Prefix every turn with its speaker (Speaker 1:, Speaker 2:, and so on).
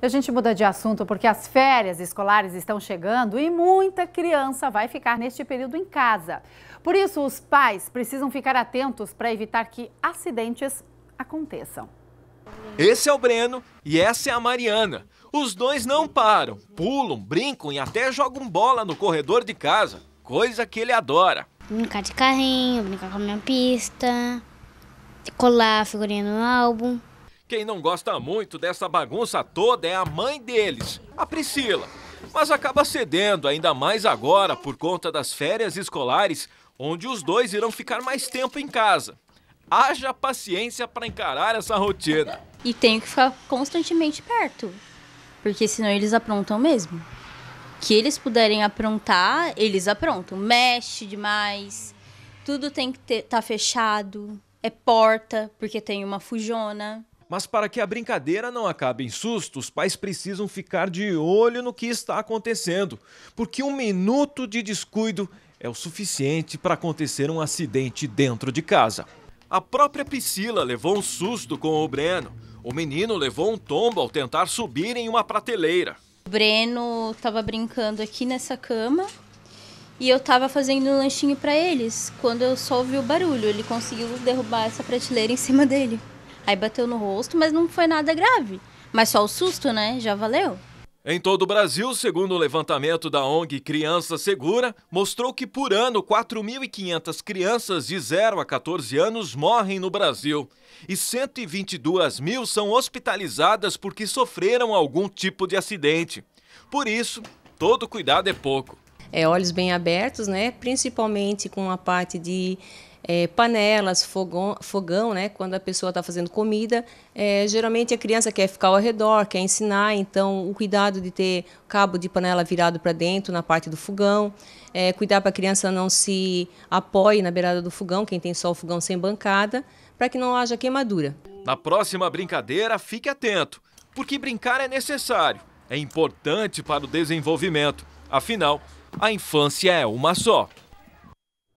Speaker 1: E a gente muda de assunto porque as férias escolares estão chegando e muita criança vai ficar neste período em casa. Por isso, os pais precisam ficar atentos para evitar que acidentes aconteçam. Esse é o Breno e essa é a Mariana. Os dois não param, pulam, brincam e até jogam bola no corredor de casa, coisa que ele adora.
Speaker 2: Brincar de carrinho, brincar com a minha pista, colar a figurinha no álbum.
Speaker 1: Quem não gosta muito dessa bagunça toda é a mãe deles, a Priscila. Mas acaba cedendo ainda mais agora por conta das férias escolares, onde os dois irão ficar mais tempo em casa. Haja paciência para encarar essa rotina.
Speaker 2: E tenho que ficar constantemente perto, porque senão eles aprontam mesmo. Que eles puderem aprontar, eles aprontam. Mexe demais, tudo tem que estar tá fechado, é porta, porque tem uma fujona.
Speaker 1: Mas para que a brincadeira não acabe em susto, os pais precisam ficar de olho no que está acontecendo, porque um minuto de descuido é o suficiente para acontecer um acidente dentro de casa. A própria Priscila levou um susto com o Breno. O menino levou um tombo ao tentar subir em uma prateleira.
Speaker 2: O Breno estava brincando aqui nessa cama e eu estava fazendo um lanchinho para eles. Quando eu só ouvi o barulho, ele conseguiu derrubar essa prateleira em cima dele. Aí bateu no rosto, mas não foi nada grave. Mas só o susto, né? Já valeu.
Speaker 1: Em todo o Brasil, segundo o levantamento da ONG Criança Segura, mostrou que por ano 4.500 crianças de 0 a 14 anos morrem no Brasil e 122 mil são hospitalizadas porque sofreram algum tipo de acidente. Por isso, todo cuidado é pouco
Speaker 3: é, olhos bem abertos, né? principalmente com a parte de é, panelas, fogão, fogão, né? Quando a pessoa está fazendo comida, é, geralmente a criança quer ficar ao redor, quer ensinar, então o cuidado de ter cabo de panela virado para dentro na parte do fogão, é, cuidar para a criança não se apoie na beirada do fogão, quem tem só o fogão sem bancada, para que não haja queimadura.
Speaker 1: Na próxima brincadeira, fique atento, porque brincar é necessário, é importante para o desenvolvimento. Afinal, a infância é uma só.